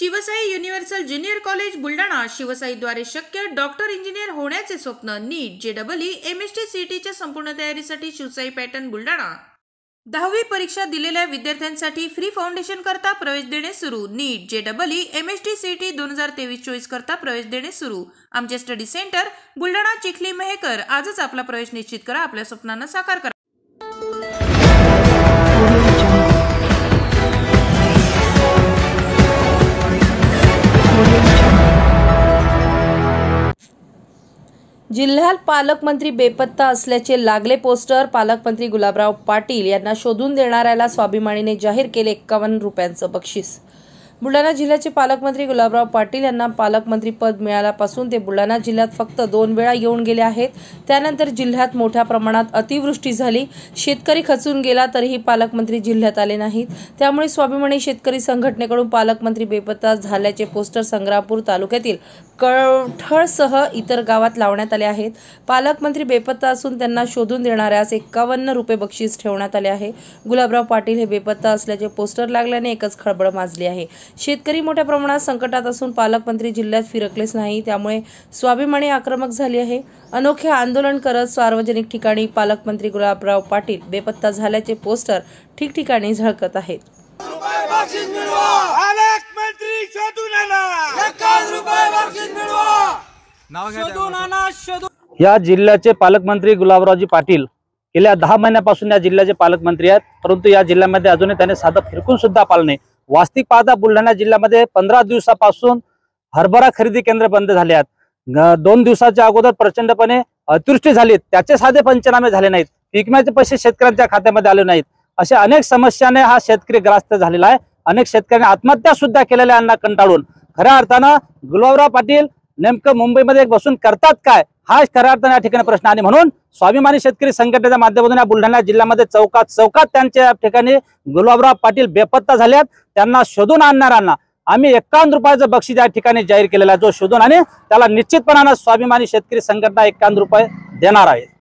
Shivsai universal junior college Buldhana शिवसाईद्वारे शक्य doctor engineer होण्याचे स्वप्न NEET J double E M S T C संपूर्ण तयारीसाठी शिवसाई पॅटर्न बुलढाणा दहावी परीक्षा दिलेल्या विद्यार्थ्यांसाठी फ्री फाउंडेशन करता प्रवेश देणे सुरू NEET J double E M S T C T दोन हजार तेवीस चोवीस करता प्रवेश देणे सुरू आमचे स्टडी सेंटर बुलढाणा चिखली मेहकर आजच आपला प्रवेश निश्चित करा आपल्या स्वप्नांना साकार करा जिल्ह्यात पालकमंत्री बेपत्ता असल्याचे लागले पोस्टर पालकमंत्री गुलाबराव पाटील यांना शोधून देणाऱ्याला स्वाभिमानीने जाहीर केले एक्कावन्न रुपयांचं बक्षीस बुलढाणा जिल्ह्याचे पालकमंत्री गुलाबराव पाटील यांना पालकमंत्री पद मिळाल्यापासून ते बुलढाणा जिल्ह्यात फक्त दोन वेळा येऊन गेले आहेत त्यानंतर जिल्ह्यात मोठ्या प्रमाणात अतिवृष्टी झाली शेतकरी खचून गेला तरीही पालकमंत्री जिल्ह्यात आले नाहीत त्यामुळे स्वाभिमानी शेतकरी संघटनेकडून पालकमंत्री बेपत्ता झाल्याचे पोस्टर संग्रामपूर तालुक्यातील कळठळसह इतर गावात लावण्यात आले आहेत पालकमंत्री बेपत्ता असून त्यांना शोधून देणाऱ्यास एक्कावन्न रुपये बक्षीस ठेवण्यात आले आहे गुलाबराव पाटील हे बेपत्ता असल्याचे पोस्टर लागल्याने एकच खळबळ माजली आहे शेतकरी मोठ्या प्रमाणात संकटात असून पालकमंत्री जिल्ह्यात फिरकलेच नाही त्यामुळे स्वाभिमानी आक्रमक झाली आहे अनोखे आंदोलन करत सार्वजनिक ठिकाणी पालकमंत्री गुलाबराव पाटील बेपत्ता झाल्याचे पोस्टर ठिकठिकाणी झळकत आहेत या जिल्ह्याचे पालकमंत्री गुलाबरावजी पाटील गेल्या दहा महिन्यापासून या जिल्ह्याचे पालकमंत्री आहेत परंतु या जिल्ह्यामध्ये अजूनही त्याने साधं फिरकून सुद्धा पालने वास्तविक पाहता बुलढाणा जिल्ह्यामध्ये पंधरा दिवसापासून हरभरा खरेदी केंद्र बंद झाले आहेत दोन दिवसाच्या अगोदर प्रचंडपणे अतिवृष्टी झाली त्याचे साधे पंचनामे झाले नाहीत पिकम्याचे पैसे शेतकऱ्यांच्या खात्यामध्ये आले नाहीत अशा अनेक समस्याने हा शेतकरी ग्रास्त झालेला आहे अनेक शेतकऱ्यांनी आत्महत्या सुद्धा केलेल्या अन्ना कंटाळून खऱ्या अर्थानं गुलाबराव पाटील नेमकं मुंबईमध्ये बसून करतात काय हा खऱ्या या ठिकाणी प्रश्न आणि म्हणून स्वाभिमानी शेतकरी संघटनेच्या माध्यमातून या बुलढाणा जिल्ह्यामध्ये चौकात चौकात त्यांच्या या ठिकाणी गुलाबराव पाटील बेपत्ता झाल्यात त्यांना शोधून आणणाऱ्यांना आम्ही एकावन्न रुपयाचं बक्षीस या ठिकाणी जाहीर केलेला जो शोधून आणि त्याला निश्चितपणानं स्वाभिमानी शेतकरी संघटना एकावन्न रुपये देणार आहे